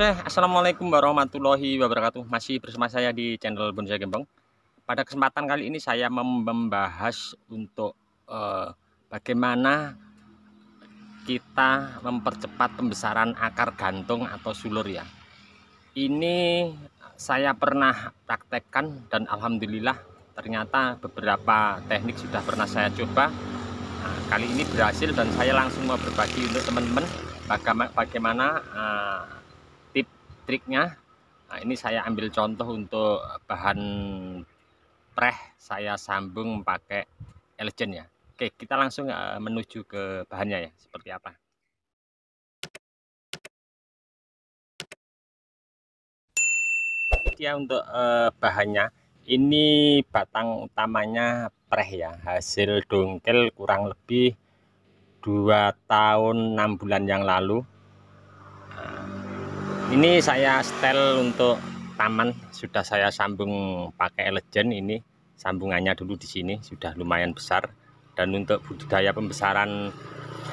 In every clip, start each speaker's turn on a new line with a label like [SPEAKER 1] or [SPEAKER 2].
[SPEAKER 1] Syekh, Assalamualaikum warahmatullahi wabarakatuh Masih bersama saya di channel Bonsai Gembong Pada kesempatan kali ini saya membahas untuk eh, bagaimana kita mempercepat pembesaran akar gantung atau sulur ya Ini saya pernah praktekkan dan Alhamdulillah ternyata beberapa teknik sudah pernah saya coba nah, Kali ini berhasil dan saya langsung mau berbagi untuk teman-teman bagaimana, bagaimana eh, listriknya nah ini saya ambil contoh untuk bahan preh saya sambung pakai elgen ya oke kita langsung eh, menuju ke bahannya ya seperti apa ini dia untuk eh, bahannya ini batang utamanya preh ya hasil dongkel kurang lebih dua tahun enam bulan yang lalu ini saya setel untuk taman sudah saya sambung pakai legend ini sambungannya dulu di sini sudah lumayan besar dan untuk budidaya pembesaran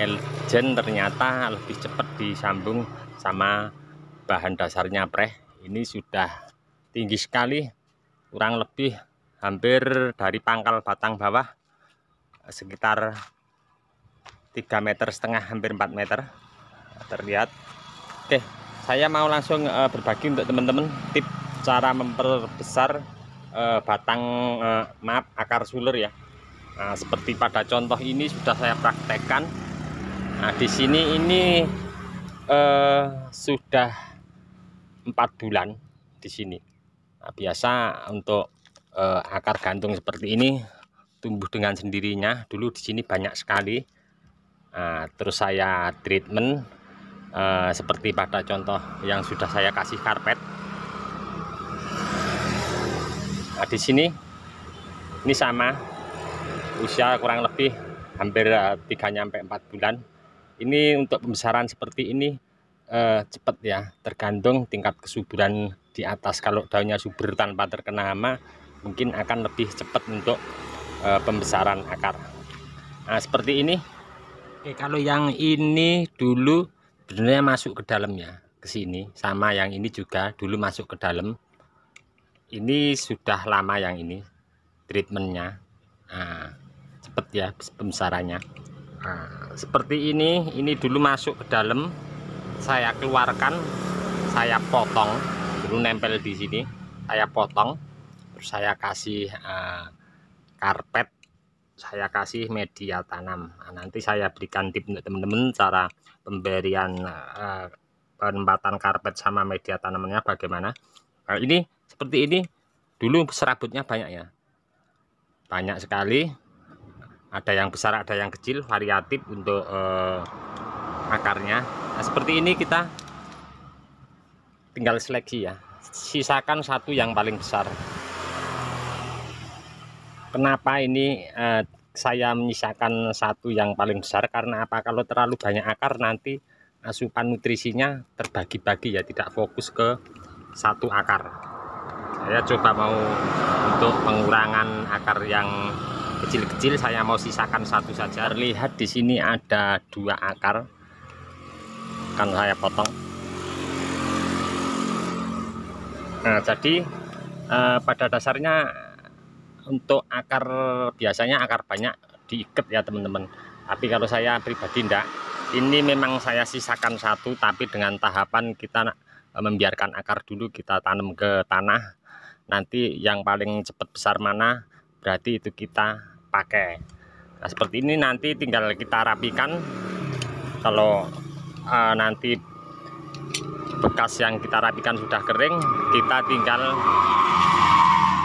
[SPEAKER 1] elgen ternyata lebih cepat disambung sama bahan dasarnya preh ini sudah tinggi sekali kurang lebih hampir dari pangkal batang bawah sekitar 3 meter setengah hampir 4 meter terlihat oke saya mau langsung uh, berbagi untuk teman-teman tip cara memperbesar uh, batang uh, maaf akar suler ya nah, seperti pada contoh ini sudah saya praktekkan nah di sini ini uh, sudah empat bulan di sini nah, biasa untuk uh, akar gantung seperti ini tumbuh dengan sendirinya dulu di sini banyak sekali nah, terus saya treatment e, seperti pada contoh yang sudah saya kasih karpet nah, di sini ini sama usia kurang lebih hampir eh, tiga 3 sampai 4 bulan ini untuk pembesaran seperti ini e, cepat ya tergantung tingkat kesuburan di atas kalau daunnya subur tanpa terkena hama mungkin akan lebih cepat untuk e, pembesaran akar nah seperti ini Oke, kalau yang ini dulu sebenarnya masuk ke dalamnya ke sini sama yang ini juga dulu masuk ke dalam ini sudah lama yang ini treatmentnya nah, cepet ya pembesarannya nah, seperti ini ini dulu masuk ke dalam saya keluarkan saya potong dulu nempel di sini saya potong terus saya kasih uh, karpet saya kasih media tanam. Nah, nanti saya berikan tip untuk teman-teman cara pemberian uh, penempatan karpet sama media tanamannya bagaimana. Nah, ini seperti ini. Dulu serabutnya banyak ya. Banyak sekali. Ada yang besar, ada yang kecil, variatif untuk uh, akarnya. Nah, seperti ini kita tinggal seleksi ya. Sisakan satu yang paling besar kenapa ini uh, saya menyisakan satu yang paling besar karena apa kalau terlalu banyak akar nanti asupan nutrisinya terbagi-bagi ya tidak fokus ke satu akar saya coba mau untuk pengurangan akar yang kecil-kecil saya mau sisakan satu saja lihat di sini ada dua akar akan saya potong nah jadi eh, pada dasarnya untuk akar biasanya akar banyak diikat ya teman-teman tapi kalau saya pribadi enggak ini memang saya sisakan satu tapi dengan tahapan kita eh, membiarkan akar dulu kita tanam ke tanah nanti yang paling cepat besar mana berarti itu kita pakai nah seperti ini nanti tinggal kita rapikan kalau uh, nanti bekas yang kita rapikan sudah kering kita tinggal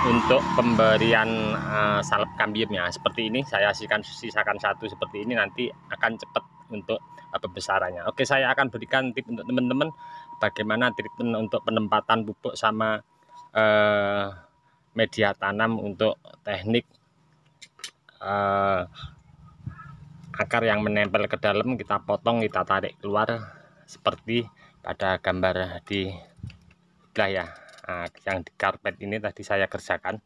[SPEAKER 1] untuk pemberian uh, salep kambiumnya seperti ini saya sisakan sisakan satu seperti ini nanti akan cepat untuk uh, pembesarannya oke saya akan berikan tip untuk teman-teman bagaimana treatment untuk penempatan pupuk sama uh, media tanam untuk teknik uh, akar yang menempel ke dalam kita potong kita tarik keluar seperti pada gambar di belah ya nah, yang di karpet ini tadi saya kerjakan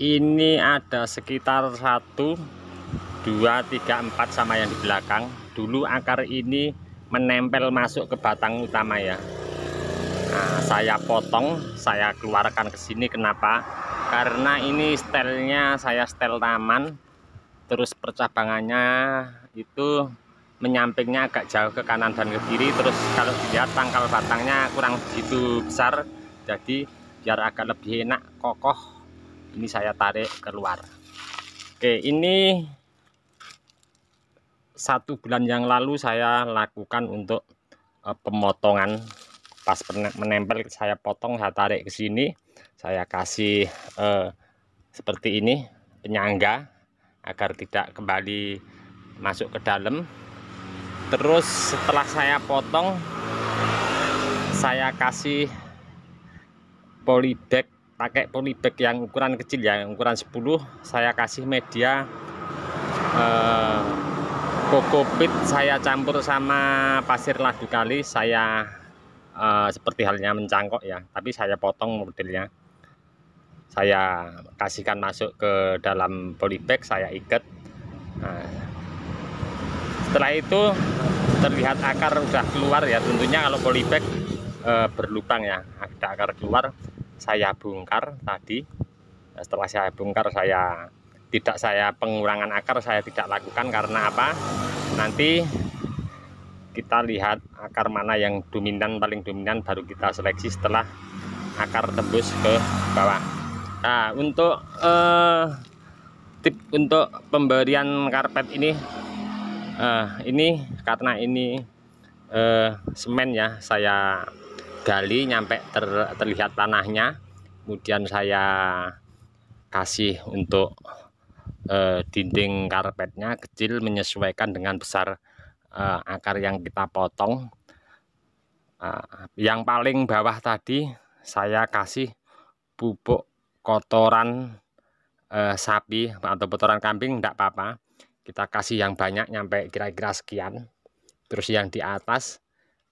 [SPEAKER 1] ini ada sekitar 1 2 3 4 sama yang di belakang dulu akar ini menempel masuk ke batang utama ya nah, saya potong saya keluarkan ke sini kenapa karena ini stelnya saya stel taman terus percabangannya itu menyampingnya agak jauh ke kanan dan ke kiri terus kalau dilihat tangkal batangnya kurang begitu besar jadi biar agak lebih enak kokoh ini saya tarik keluar oke ini satu bulan yang lalu saya lakukan untuk eh, pemotongan pas menempel saya potong saya tarik ke sini saya kasih eh, seperti ini penyangga agar tidak kembali masuk ke dalam terus setelah saya potong saya kasih polybag pakai polybag yang ukuran kecil ya ukuran 10 saya kasih media eh, kokopit saya campur sama pasir ladu kali saya eh, seperti halnya mencangkok ya tapi saya potong modelnya saya kasihkan masuk ke dalam polybag saya ikat nah, setelah itu terlihat akar sudah keluar ya tentunya kalau polybag eh, berlubang ya ada akar keluar saya bongkar tadi setelah saya bongkar saya tidak saya pengurangan akar saya tidak lakukan karena apa nanti kita lihat akar mana yang dominan paling dominan baru kita seleksi setelah akar tembus ke bawah nah untuk eh, tip untuk pemberian karpet ini eh, ini karena ini eh, semen ya saya gali nyampe ter, terlihat tanahnya kemudian saya kasih untuk e, dinding karpetnya kecil menyesuaikan dengan besar e, akar yang kita potong e, yang paling bawah tadi saya kasih pupuk kotoran e, sapi atau kotoran kambing tidak apa-apa kita kasih yang banyak nyampe kira-kira sekian terus yang di atas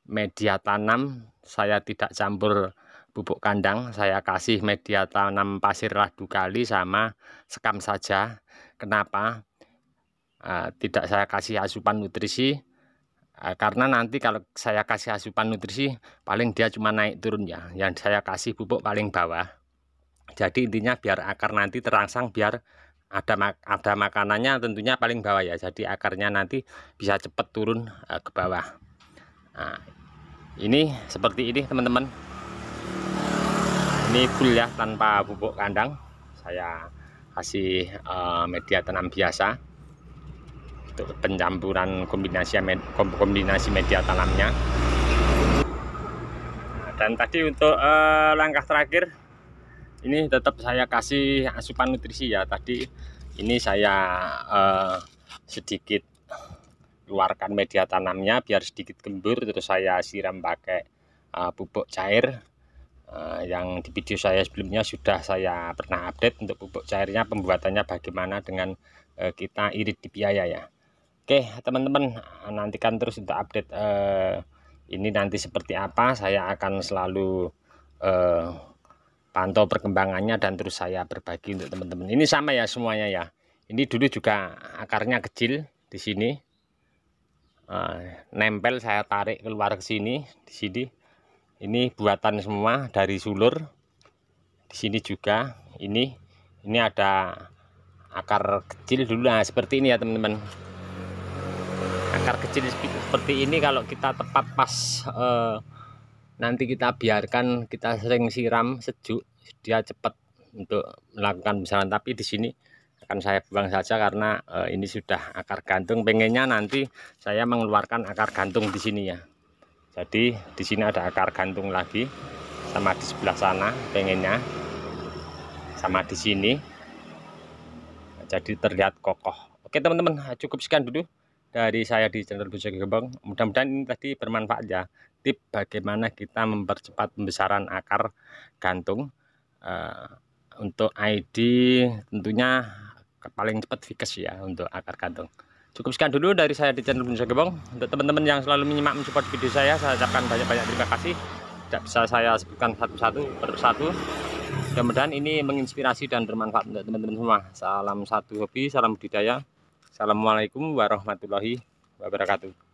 [SPEAKER 1] media tanam saya tidak campur pupuk kandang saya kasih media tanam pasir ladu kali sama sekam saja kenapa ah, tidak saya kasih asupan nutrisi ah, karena nanti kalau saya kasih asupan nutrisi paling dia cuma naik turun ya yang saya kasih pupuk paling bawah jadi intinya biar akar nanti terangsang biar ada ada makanannya tentunya paling bawah ya jadi akarnya nanti bisa cepat turun ah, ke bawah nah, ini seperti ini teman-teman ini full ya tanpa pupuk kandang saya kasih uh, media tanam biasa untuk pencampuran kombinasi kombinasi media tanamnya nah, dan tadi untuk uh, langkah terakhir ini tetap saya kasih asupan nutrisi ya tadi ini saya uh, sedikit keluarkan media tanamnya biar sedikit gembur terus saya siram pakai uh, eh, pupuk cair uh, yang di video saya sebelumnya sudah saya pernah update untuk pupuk cairnya pembuatannya bagaimana dengan uh, kita irit di biaya ya Oke teman-teman nantikan terus untuk update uh, ini nanti seperti apa saya akan selalu uh, pantau perkembangannya dan terus saya berbagi untuk teman-teman ini sama ya semuanya ya ini dulu juga akarnya kecil di sini Eh, nempel saya tarik keluar ke sini di sini ini buatan semua dari sulur di sini juga ini ini ada akar kecil dulu nah seperti ini ya teman-teman akar kecil seperti ini kalau kita tepat pas eh, nanti kita biarkan kita sering siram sejuk dia cepat untuk melakukan misalnya tapi di sini akan saya buang saja karena uh, ini sudah akar gantung pengennya nanti saya mengeluarkan akar gantung di sini ya jadi di sini ada akar gantung lagi sama di sebelah sana pengennya sama di sini jadi terlihat kokoh oke teman-teman cukup sekian dulu dari saya di channel bujang gembong mudah-mudahan ini tadi bermanfaat ya tip bagaimana kita mempercepat pembesaran akar gantung uh, untuk ID tentunya paling cepat Vicus ya untuk akar kantong cukup sekian dulu dari saya di channel Bunsa Gebong untuk teman-teman yang selalu menyimak support video saya saya ucapkan banyak-banyak terima kasih tidak bisa saya sebutkan satu-satu per satu mudah-mudahan ini menginspirasi dan bermanfaat untuk teman-teman semua salam satu hobi salam budidaya Assalamualaikum warahmatullahi wabarakatuh